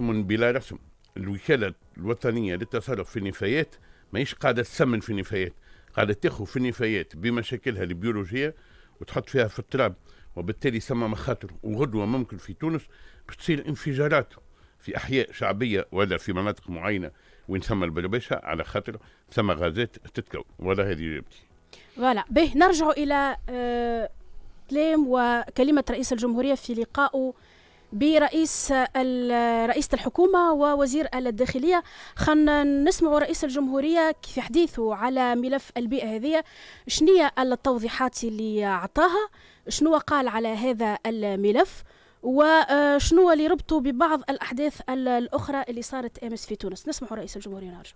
رسم بلا رسم الوكالة الوطنية للتصرف في النفايات ماهيش قاعدة تسمن في النفايات قاعدة تاخذ في النفايات بمشاكلها البيولوجية وتحط فيها في التراب وبالتالي ثم مخاطر وغدوة ممكن في تونس بتصير تصير انفجارات في أحياء شعبية ولا في مناطق معينة وين ثم البربشة على خاطر ثم غازات تتكون ولا هذه إجابتي فوالا به نرجع إلى آه، كلام وكلمة رئيس الجمهورية في لقائه برئيس رئيسة الحكومة ووزير الداخلية خلنا نسمع رئيس الجمهورية كيف حديثه على ملف البيئة هذه شنية التوضيحات اللي عطاها شنو قال على هذا الملف وشنو اللي ربطه ببعض الأحداث الأخرى اللي صارت أمس في تونس نسمع رئيس الجمهورية نرجو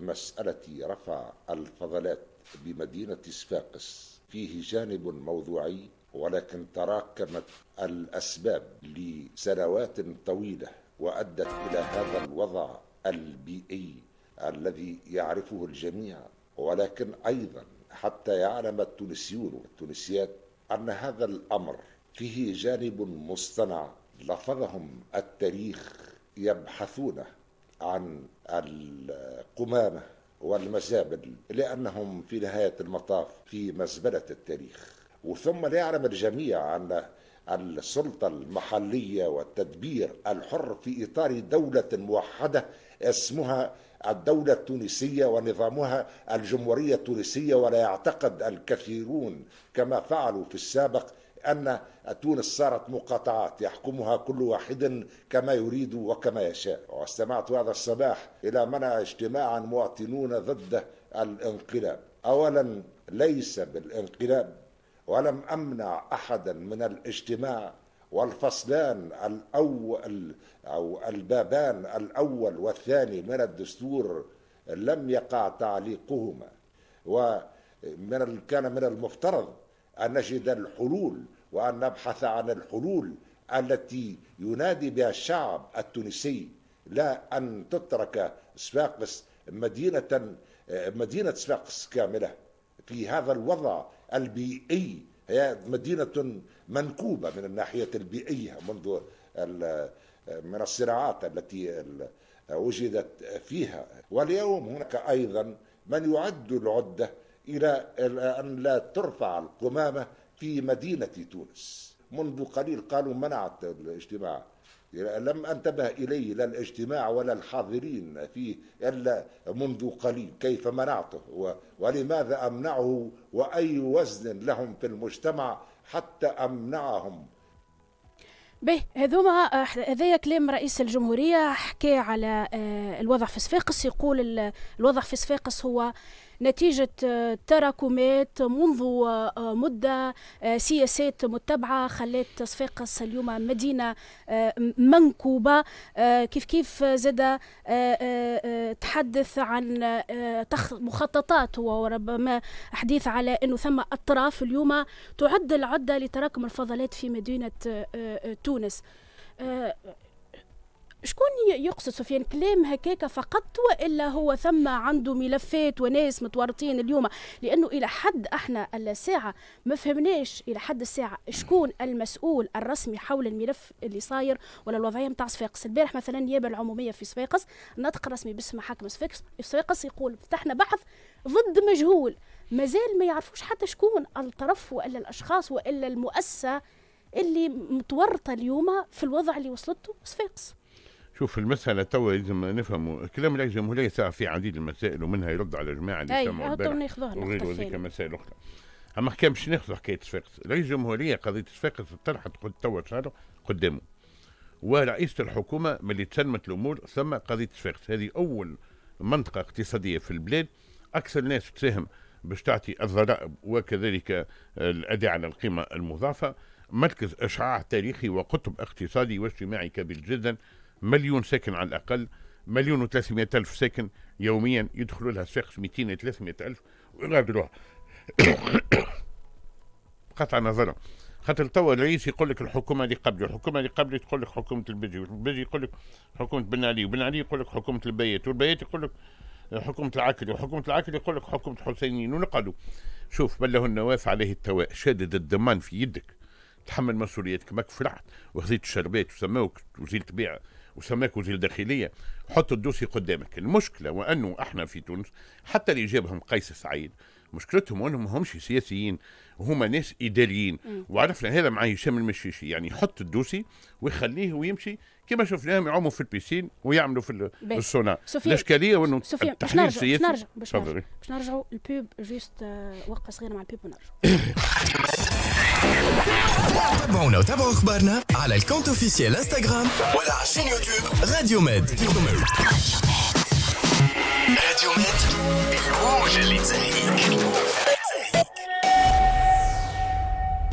مسألة رفع الفضلات بمدينة صفاقس فيه جانب موضوعي ولكن تراكمت الاسباب لسنوات طويله وادت الى هذا الوضع البيئي الذي يعرفه الجميع ولكن ايضا حتى يعلم التونسيون والتونسيات ان هذا الامر فيه جانب مصطنع لفظهم التاريخ يبحثون عن القمامه والمزابل لانهم في نهايه المطاف في مزبله التاريخ وثم ليعلم الجميع أن السلطة المحلية والتدبير الحر في إطار دولة موحدة اسمها الدولة التونسية ونظامها الجمهورية التونسية ولا يعتقد الكثيرون كما فعلوا في السابق أن تونس صارت مقاطعات يحكمها كل واحد كما يريد وكما يشاء واستمعت هذا الصباح إلى منع اجتماعا مواطنون ضد الانقلاب أولا ليس بالانقلاب ولم أمنع أحدا من الاجتماع والفصلان الأول أو البابان الأول والثاني من الدستور لم يقع تعليقهما ومن كان من المفترض أن نجد الحلول وأن نبحث عن الحلول التي ينادي بها الشعب التونسي لا أن تترك صفاقس مدينة مدينة صفاقس كاملة في هذا الوضع البيئي هي مدينة منكوبة من الناحية البيئية منذ من الصراعات التي وجدت فيها واليوم هناك أيضا من يعد العدة إلى أن لا ترفع القمامة في مدينة تونس منذ قليل قالوا منعت الاجتماع لم أنتبه إليه لا الاجتماع ولا الحاضرين فيه إلا منذ قليل كيف منعته ولماذا أمنعه وأي وزن لهم في المجتمع حتى أمنعهم به هذوما هذايا كلام رئيس الجمهوريه حكى على آه، الوضع في صفاقس يقول الوضع في صفاقس هو نتيجة آه، تراكمات منذ آه، مدة آه، سياسات متبعة خلات صفاقس اليوم مدينة منكوبة كيف كيف زاد تحدث عن مخططات وربما حديث على أنه ثم أطراف اليوم تعد العدة لتراكم الفضلات في مدينة تونس شكون يقصد سفيان كلام هكاك فقط والا هو ثم عنده ملفات وناس متورطين اليوم لانه الى حد احنا الساعه ما فهمناش الى حد الساعه شكون المسؤول الرسمي حول الملف اللي صاير ولا الوضعيه نتاع صفاقس البارح مثلا النيابه العموميه في صفاقس نطق رسمي باسم حاكم صفاقس يقول فتحنا بحث ضد مجهول مازال ما يعرفوش حتى شكون الطرف والا الاشخاص والا المؤسسه اللي متورطه اليوم في الوضع اللي وصلته صفاقس شوف المسألة توا لازم نفهموا كلام رئيس الجمهورية ساعة في عديد المسائل ومنها يرد على الجماعة اللي سمعوا البارح وغير وذيك مسائل أخرى أما حكاية باش ناخذ حكاية صفاقس رئيس الجمهورية قضية صفاقس طرحت توا شهر قدامه ورئيسة الحكومة ملي تسلمت الأمور ثم قضية صفاقس هذه أول منطقة اقتصادية في البلاد أكثر ناس تساهم باش تعطي الضرائب وكذلك الأداء على القيمة المضافة مركز إشعاع تاريخي وقطب اقتصادي واجتماعي كبير جدا مليون ساكن على الأقل مليون و300 ألف ساكن يوميا يدخلوا لها شخص 200 300 ألف ويغادروها قطع نظرة خاطر توا الرئيس يقول لك الحكومه اللي قبلي الحكومه اللي قبلي تقول لك حكومه البجي البجي يقول لك حكومه بن علي وبن علي يقول لك حكومه البيات والبيات يقول لك حكومه العكري وحكومه العكري يقول لك حكومه الحسينيين ونقعدوا شوف بله النواف عليه التواء شادد الضمان في يدك تحمل مسؤوليتك ماك فرحت وخذيت الشربات وسماوك وزير تبيع وسماك وزير الداخليه حط الدوسي قدامك المشكله وانه احنا في تونس حتى اللي جابهم قيس سعيد مشكلتهم انهم ما همش سياسيين وهم ناس اداريين وعرفنا هذا مع هشام المشيشي يعني يحط الدوسي ويخليه ويمشي كما شفناهم يعوموا في البيسين ويعملوا في السونا الاشكاليه انه التحليل السياسي باش نرجع باش نرجع باش نرجعوا البيب جوست آه، وقفه صغيره مع البيب ونرجعوا تابعونا وتابعوا اخبارنا على الكونت اوفيسيال انستغرام ولا على الشين يوتيوب راديو ميد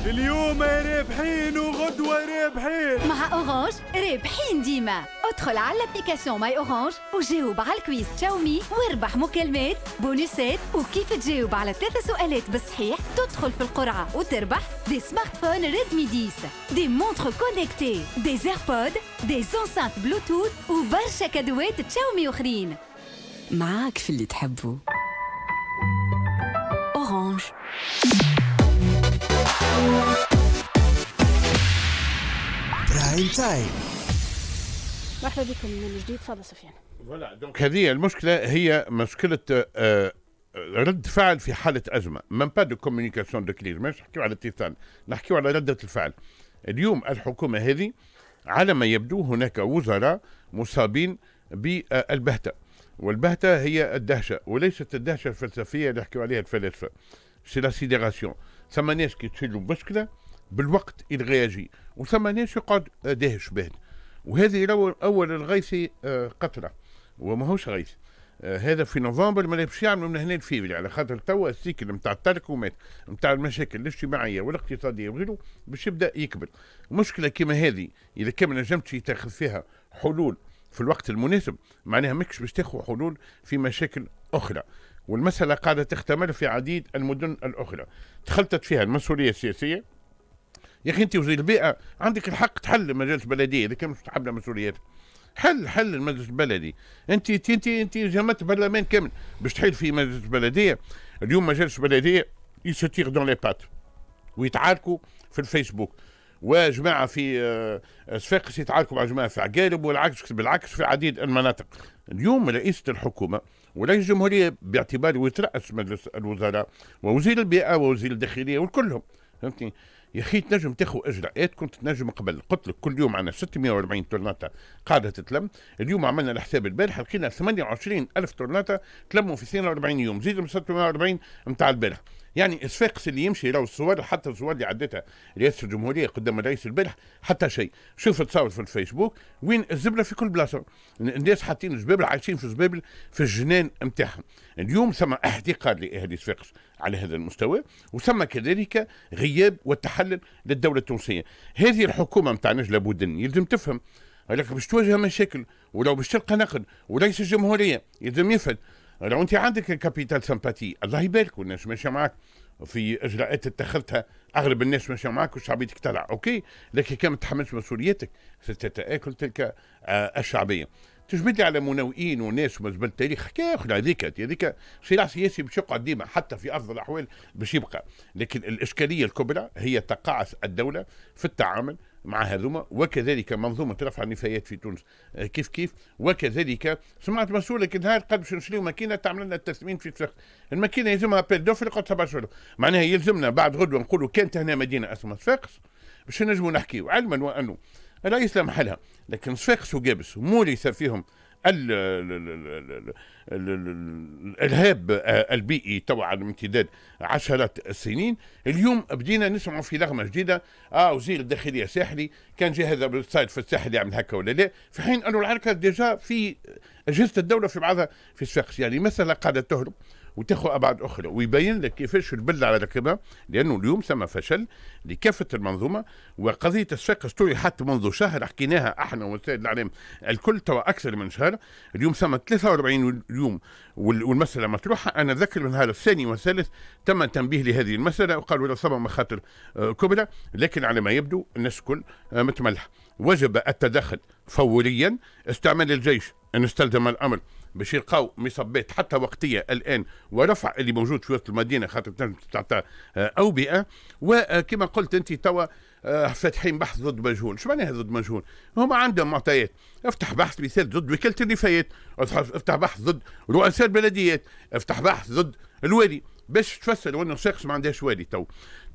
اليوم رابحين وغدوة رابحين مع أورانج رابحين ديما ادخل على الابليكاسيون ماي أورانج وجاوب على الكويز تشاومي واربح مكالمات بونوسات وكيف تجاوب على ثلاثة سؤالات بالصحيح تدخل في القرعة وتربح دي سمارت فون ريدمي 10 دي مونتر كونكتي دي ايربود دي انسانت بلوتوث وبرشا كادوات تشاومي أخرين معاك في اللي تحبه أورانج برايم تايم مرحبا بكم من جديد فاضل سفيان فوالا دونك هذه المشكله هي مشكله آه، آه، رد فعل في حاله ازمه مام با دو كوميونيكاسيون دو كلير مش نحكيو على اتصال نحكيو على رده الفعل اليوم الحكومه هذه على ما يبدو هناك وزراء مصابين بالبهته والبهتة هي الدهشة وليست الدهشة الفلسفية اللي يحكوا عليها الفلاسفة سي لا سيديراسيون ثم ناس كي تشدوا مشكلة بالوقت يتغياجي وثم ناس يقعد آه، دهش بهت وهذه أول الغيث آه، وما وماهوش غيث آه، هذا في نوفمبر ما لابش يعملوا من هنا الفيفري على خاطر توا السيكل نتاع ومات نتاع المشاكل الاجتماعيه والاقتصاديه وغيره باش يبدا يكبر مشكله كيما هذه اذا كان ما نجمتش تاخذ فيها حلول في الوقت المناسب معناها ماكش باش تاخذ حلول في مشاكل اخرى والمساله قاعده تختمر في عديد المدن الاخرى تخلطت فيها المسؤوليه السياسيه يا اخي انت وزير البيئه عندك الحق تحل مجلس بلديه اذا كان مش تحمل مسؤوليات حل حل المجلس البلدي انت انت انت, انت جمعت برلمان كامل باش تحل في مجلس بلديه اليوم مجلس بلديه يسوتيغ دون لي بات ويتعاركوا في الفيسبوك وجماعه في صفاقس آه، يتعاركوا مع جماعه في عقالب والعكس بالعكس في عديد المناطق اليوم رئيسه الحكومه ورئيس الجمهوريه باعتبار ويترأس مجلس الوزراء ووزير البيئه ووزير الداخليه وكلهم فهمتني يا اخي تنجم تاخذ اجراءات كنت تنجم قبل قلت لك كل يوم عندنا 640 تورناطه قاعده تتلم اليوم عملنا الحساب البارح لقينا 28000 الف تلموا في 42 يوم زيد من 640 نتاع البارح يعني الصفاقس اللي يمشي لو الصور حتى الصور اللي عدتها رئاسه الجمهوريه قدام الرئيس البارح حتى شيء شوف تصور في الفيسبوك وين الزبله في كل بلاصه الناس حاطين الزبابل عايشين في الزبابل في الجنان نتاعهم اليوم ثم احتقار لاهالي صفاقس على هذا المستوى وثم كذلك غياب والتحلل للدوله التونسيه هذه الحكومه نتاع نجله بودن يلزم تفهم لك باش تواجه مشاكل ولو باش تلقى نقد وليس الجمهوريه يلزم يفهم لو انت عندك كابيتال سمباتي الله يبارك والناس ماشيه معك في اجراءات اتخذتها اغلب الناس ماشيه معك وشعبيتك طلع اوكي لكن كان ما تحملش مسؤوليتك ستتاكل تلك آه، الشعبيه تجبد لي على مناوئين وناس ومزبل التاريخ حكايه اخرى هذيك هذيك صراع سياسي باش يقعد ديما حتى في افضل الاحوال باش يبقى لكن الاشكاليه الكبرى هي تقاعس الدوله في التعامل مع هذوما وكذلك منظومه رفع النفايات في تونس آه، كيف كيف وكذلك سمعت مسؤولك نهار قبل باش نشريو ماكينه تعمل لنا التثمين في تفخ الماكينه يلزمها بيل دوفر قلت برشلونه معناها يلزمنا بعد غدوه نقولوا كانت هنا مدينه اسمها صفاقس باش نجموا نحكيو علما وانه لا محلها لكن صفاقس وقابس مولث فيهم الارهاب البيئي تبع الامتداد عشرات السنين اليوم بدينا نسمعوا في نغمه جديده اه وزير الداخليه ساحلي كان جه هذا بالصيد في الساحل يعمل هكا ولا لا في حين انه العركه ديجا في اجهزه الدوله في بعضها في الشخص يعني مثلا قاعده تهرب وتاخذ ابعاد اخرى ويبين لك كيفاش البلد على ركبها لانه اليوم ثم فشل لكافه المنظومه وقضيه الشق السوري حتى منذ شهر حكيناها احنا وسائل الاعلام الكل توا اكثر من شهر اليوم ثم 43 يوم والمساله مطروحه انا ذكر من هذا الثاني والثالث تم تنبيه لهذه المساله وقالوا لا ثم مخاطر آه، كبرى لكن على ما يبدو الناس الكل آه، متملحه وجب التدخل فوريا استعمال الجيش ان استلزم الامر باش يلقاو مصبات حتى وقتيه الان ورفع اللي موجود في وسط المدينه خاطر تعطى آه، اوبئه وكما قلت انت توا آه، فاتحين بحث ضد مجهول، شو معناها ضد مجهول؟ هما عندهم معطيات، افتح بحث مثال ضد وكاله النفايات، افتح بحث ضد رؤساء البلديات، افتح بحث ضد الوالي، باش تفسر وانه الشيخ ما عندهاش والي تو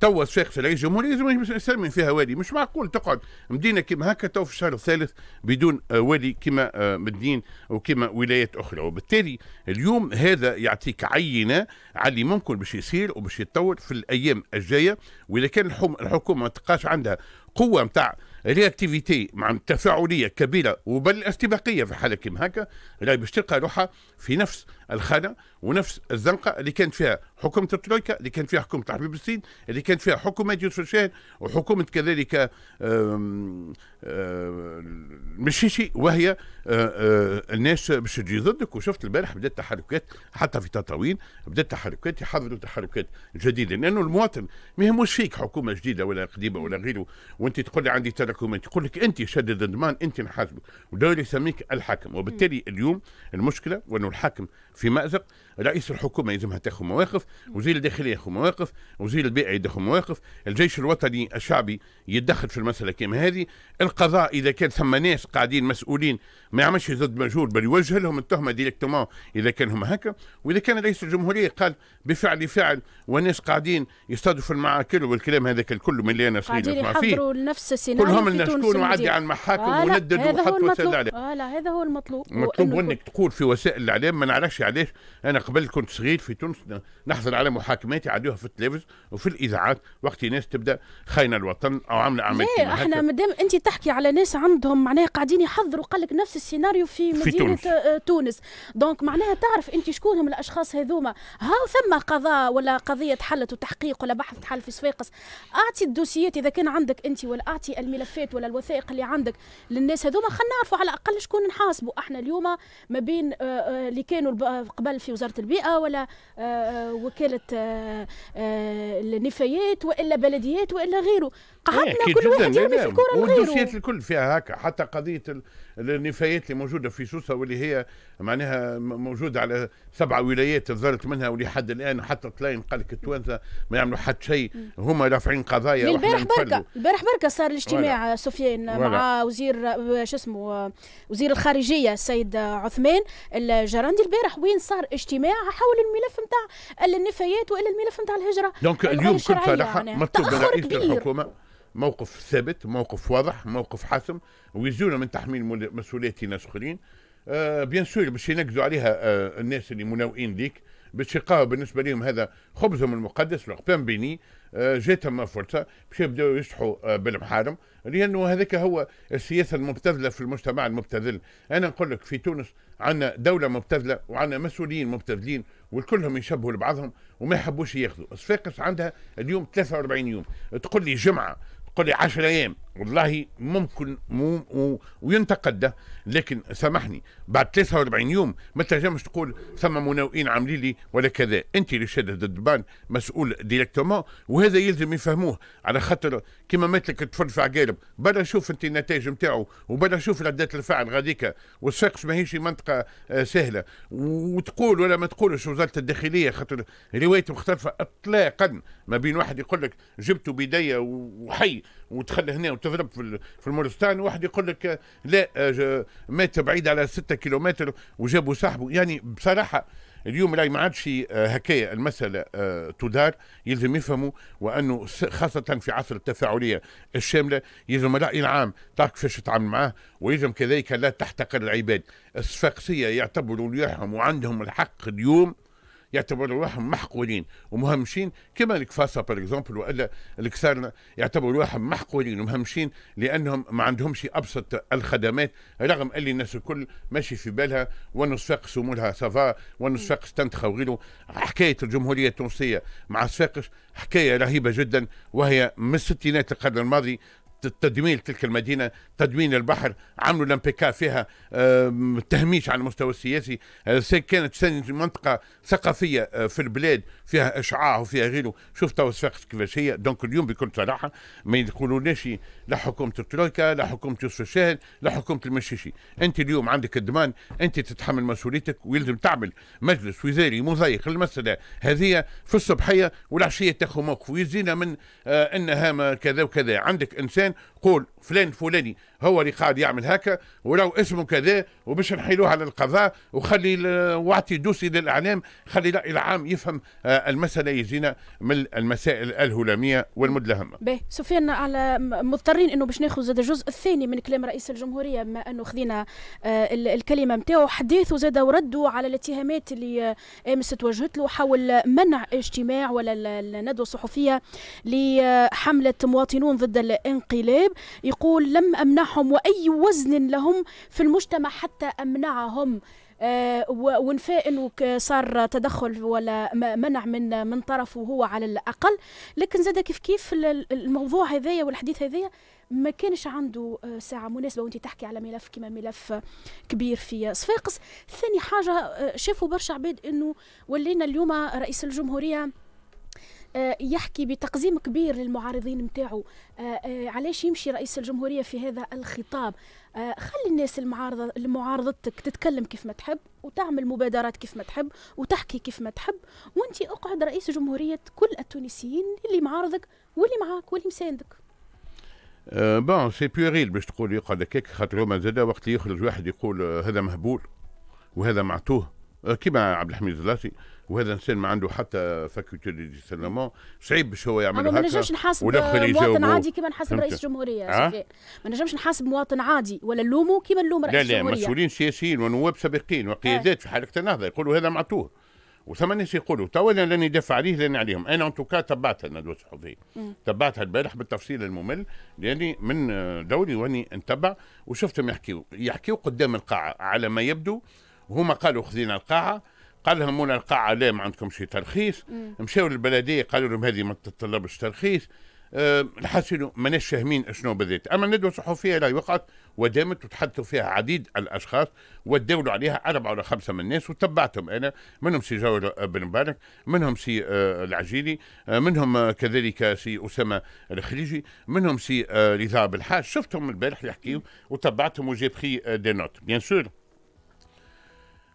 تو الشيخ رئيس جمهورية لازم يسمي فيها والي مش معقول تقعد مدينه كما هكا تو في الشهر الثالث بدون آه، والي كما آه، مدين وكما ولايات اخرى وبالتالي اليوم هذا يعطيك عينه على اللي ممكن باش يصير وباش يتطور في الايام الجايه واذا كان الحكومه ما تلقاش عندها قوه نتاع رياكتيفيتي مع تفاعليه كبيره وبل استباقيه في حاله كيما هكا راهي باش تلقى روحها في نفس الخانه ونفس الزنقه اللي كانت فيها حكومه الترويكا اللي كانت فيها حكومه حبيب السيد اللي كانت فيها حكومه يوسف الشاهين وحكومه كذلك المشيشي وهي آه، آه، الناس باش تجي ضدك وشفت البارح بدات تحركات حتى في تطاوين بدات تحركات يحضروا تحركات جديده لانه المواطن ما يهموش فيك حكومه جديده ولا قديمه ولا غيره وانت تقول لي عندي تراكمات يقول لك انت شدد الضمان انت نحاسبك ودوري يسميك الحاكم وبالتالي اليوم المشكله وانه الحاكم في مأزق رئيس الحكومه يلزمها تاخذ مواقف وزير الداخليه ياخذ مواقف وزير البيئه ياخذ مواقف الجيش الوطني الشعبي يتدخل في المساله كما هذه القضاء اذا كان ثم ناس قاعدين مسؤولين ما يعملش ضد مجهول بل يوجه لهم التهمه ديريكتومون اذا كان هم هكا واذا كان رئيس الجمهوريه قال بفعل فعل والناس قاعدين يصطادوا في المعاكل والكلام هذاك الكل من اللي انا صغير نسمع فيه كلهم لنا شكون وعدي على المحاكم آه، وندد وحط وسائل الاعلام. آه، هذا هو المطلوب مطلوب منك تقول في وسائل الاعلام ما نعرفش علاش انا قبل كنت صغير في تونس نحصل على محاكمات يعدوها في التلفز وفي الاذاعات وقت ناس تبدا خاينه الوطن او عامله اعمال لا احنا مادام انت تحكي على ناس عندهم معناها قاعدين يحضروا قال لك نفس السيناريو في مدينه في تونس. آه، تونس دونك معناها تعرف انت شكون هم الاشخاص هذوما هاو ثم قضاء ولا قضيه حلت وتحقيق ولا بحث حل في صفاقس اعطي الدوسيات اذا كان عندك انت ولا اعطي الملفات ولا الوثائق اللي عندك للناس هذوما خلينا نعرفوا على الاقل شكون نحاسبوا احنا اليوم ما بين آه، آه، اللي كانوا قبل في وزاره وزاره البيئه ولا آه، آه، وكاله آه، النفايات والا بلديات والا غيره قعدنا إيه، كل واحد يرمي في الكره والدوسيات الكل فيها هكا حتى قضيه النفايات اللي موجوده في سوسه واللي هي معناها موجوده على سبع ولايات تظلت منها ولحد الان حتى طلاين قال لك التوانسه ما يعملوا حتى شيء هما رافعين قضايا البارح بركه البارح بركه صار الاجتماع سفيان مع وزير شو اسمه وزير الخارجيه السيد عثمان الجراندي البارح وين صار اجتماع حول الملف نتاع النفايات والا الملف نتاع الهجره دونك اليوم كل صراحه يعني. مطلوب من رئيس الحكومه موقف ثابت موقف واضح موقف حاسم ويزونا من تحميل ناس اخرين آه بيان سور باش ينقزوا عليها آه الناس اللي مناوئين ليك باش يلقاو بالنسبة لهم هذا خبزهم المقدس لقبان بيني آه جاتهم فرصة باش يبداوا يشحوا آه بالمحارم لأنه هذاك هو السياسة المبتذلة في المجتمع المبتذل أنا نقول لك في تونس عندنا دولة مبتذلة وعندنا مسؤولين مبتذلين والكلهم يشبهوا لبعضهم وما يحبوش ياخذوا صفاقس عندها اليوم 43 يوم تقول لي جمعة قولي 10 ايام والله ممكن مو وينتقد ده لكن سامحني بعد 43 يوم ما تنجمش تقول ثم مناوئين عاملين لي ولا كذا انت اللي رشاد الدبان مسؤول ديريكتومون وهذا يلزم يفهموه على خاطر كما لك الطفل في عقارب بلا شوف انت النتائج نتاعو وبلا شوف ردات الفعل غاديكا والسقس ماهيش منطقه آه، سهله وتقول ولا ما تقولش وزاره الداخليه خاطر روايه مختلفه اطلاقا ما بين واحد يقول لك جبته بيديا وحي وتخلى هنا تضرب في المورستان المرستان واحد يقول لك لا آه، مات بعيد على 6 كيلومتر وجابوا صاحبه يعني بصراحه اليوم راي ما عادش آه، هكايا المساله آه، تدار يلزم يفهموا وانه خاصه في عصر التفاعليه الشامله يلزم الراي العام تعرف كيفاش تتعامل معاه ويلزم كذلك لا تحتقر العباد الصفاقسيه يعتبروا ليهم وعندهم الحق اليوم يعتبروا روحهم محقولين ومهمشين كما الكفاسه بار اكزومبل والا الكسارنه يعتبروا روحهم محقولين ومهمشين لانهم ما عندهمش ابسط الخدمات رغم اللي الناس الكل ماشي في بالها والنصفاق سمولها سافا والنصفاق تنتخى وغيره حكايه الجمهوريه التونسيه مع صفاقس حكايه رهيبه جدا وهي من الستينات القرن الماضي تدمير تلك المدينة تدمير البحر عملوا لمبيكا فيها تهميش على المستوى السياسي آه، كانت منطقة ثقافية آه، في البلاد فيها إشعاع وفيها غيره شفت صفاقس كيفاش هي دونك اليوم بكل صراحة ما يقولوناش لا حكومة الترويكا لا حكومة يوسف الشاهد لا حكومة المشيشي أنت اليوم عندك الضمان أنت تتحمل مسؤوليتك ويلزم تعمل مجلس وزاري مضايق للمسألة هذه في الصبحية والعشية تاخذ موقف ويزينا من آه أنها كذا وكذا عندك إنسان قول فلان فلاني هو اللي قاعد يعمل هكا ولو اسمه كذا وباش نحيلوه على القضاء وخلي واعطي دوسي للاعلام خلي لا العام يفهم آه، المساله يجينا من المسائل الهلاميه والمدلهمه. باهي سفيان على مضطرين انه باش ناخذ زاد الجزء الثاني من كلام رئيس الجمهوريه بما انه خذينا آه، الكلمه نتاعو حديث وزاد وردوا على الاتهامات اللي آه، امس توجهت له حول منع اجتماع ولا الندوه الصحفيه لحمله مواطنون ضد الانقلاب يقول لم امنعهم دورهم واي وزن لهم في المجتمع حتى امنعهم آه، ونفاء انه صار تدخل ولا منع من من طرفه هو على الاقل لكن زاد كيف كيف الموضوع هذايا والحديث هذايا ما كانش عنده آه، ساعه مناسبه وانت تحكي على ملف كما ملف كبير في صفاقس ثاني حاجه آه، شافوا برشا عباد انه ولينا اليوم رئيس الجمهوريه آه، يحكي بتقزيم كبير للمعارضين نتاعو آه، آه، علاش يمشي رئيس الجمهورية في هذا الخطاب خلي الناس المعارضة لمعارضتك تتكلم كيف ما تحب وتعمل مبادرات كيف ما تحب وتحكي كيف ما تحب وانت اقعد رئيس جمهورية كل التونسيين اللي معارضك واللي معاك واللي مساندك بون سي بيريل باش تقول يقعد هكاك خاطر هما زاد وقت اللي يخرج واحد يقول هذا مهبول وهذا معتوه كيما عبد الحميد زلاتي وهذا الانسان ما عنده حتى فاكولتي دي ديسيرنمون صعيب باش هو يعمل هكا ما نجمش نحاسب مواطن عادي كما نحاسب رئيس جمهوريه أه؟ ما نجمش نحاسب مواطن عادي ولا نلومه كما نلوم رئيس جمهوريه لا لا مسؤولين سياسيين ونواب سابقين وقيادات في حركه النهضه يقولوا هذا معطوه وثم ناس يقولوا توا انا لاني دافع عليه لاني عليهم انا انطوكا تبعت الندوه الصحفيه تبعتها البارح بالتفصيل الممل لاني من دوري واني نتبع وشفتهم يحكيوا يحكيوا قدام القاعه على ما يبدو هما قالوا خذينا القاعه قال لهم مولا القاعه لا ما عندكم شي ترخيص مشاو للبلديه قالوا لهم هذه ما تتطلبش ترخيص أه ماناش فاهمين شنو بالذات اما الندوه الصحفيه لا وقعت ودامت وتحدثوا فيها عديد الاشخاص ودولوا عليها اربعه ولا خمسه من الناس وتبعتهم انا منهم سي جاور بن مبارك منهم سي أه، العجيلي أه، منهم أه، كذلك سي اسامه الخليجي منهم سي رضا بالحاج شفتهم البارح يحكيوا وتبعتهم وجيب خي دي نوت بيان سور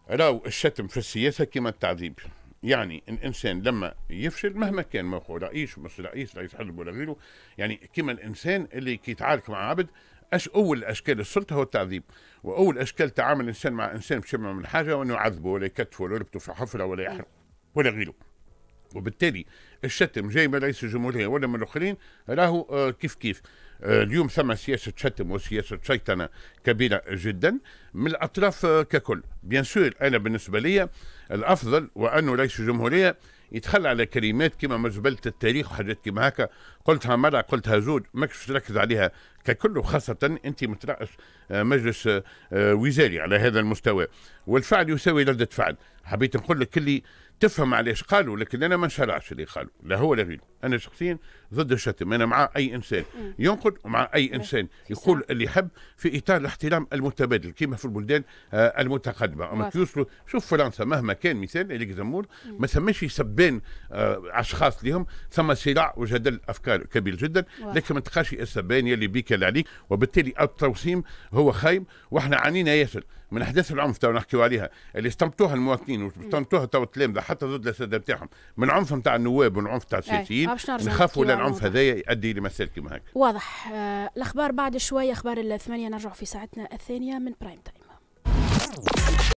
راو الشتم في السياسة كما التعذيب يعني الانسان لما يفشل مهما كان هو رئيس مش رئيس رئيس حزب ولا غيره يعني كما الانسان اللي كيتعارك مع عبد أش اول اشكال السلطه هو التعذيب واول اشكال تعامل الانسان مع انسان بشمع من حاجه وانه يعذبه ولا يكتفه ولا يربطه في حفره ولا يحرق ولا غيره وبالتالي الشتم جاي من رئيس الجمهوريه ولا من الاخرين راهو آه، كيف كيف آه، اليوم ثم سياسه شتم وسياسه شيطنه كبيره جدا من الاطراف آه، ككل بيان سور انا بالنسبه لي الافضل وانه رئيس الجمهوريه يتخلى على كلمات كما مزبله التاريخ وحاجات كما هكا قلتها مره قلتها زوج ماكش تركز عليها ككل وخاصه انت مترأس مجلس وزاري على هذا المستوى والفعل يساوي رده فعل حبيت نقول لك اللي تفهم علاش قالوا لكن انا ما نشرعش اللي قالوا لا هو لا غيره انا شخصيا ضد الشتم انا مع اي انسان ينقد ومع اي انسان يقول اللي يحب في اطار الاحترام المتبادل كما في البلدان آه المتقدمه اما يوصلوا شوف فرنسا مهما كان مثال زمور ما ثماش سبان آه اشخاص لهم ثم صراع وجدل افكار كبير جدا لكن ما تلقاش السبان يلي بيك عليك وبالتالي التوسيم هو خايب واحنا عانينا ياسر من احداث العنف تو نحكيو عليها اللي استمتوها المواطنين واستمتوها تو التلامذه حتى ضد الاساتذه نتاعهم من عنف نتاع النواب والعنف نتاع إيه، السياسيين نخافوا لا العنف هذايا يؤدي لمسائل كيما هكا واضح آه الاخبار بعد شويه اخبار الثمانيه نرجع في ساعتنا الثانيه من برايم تايم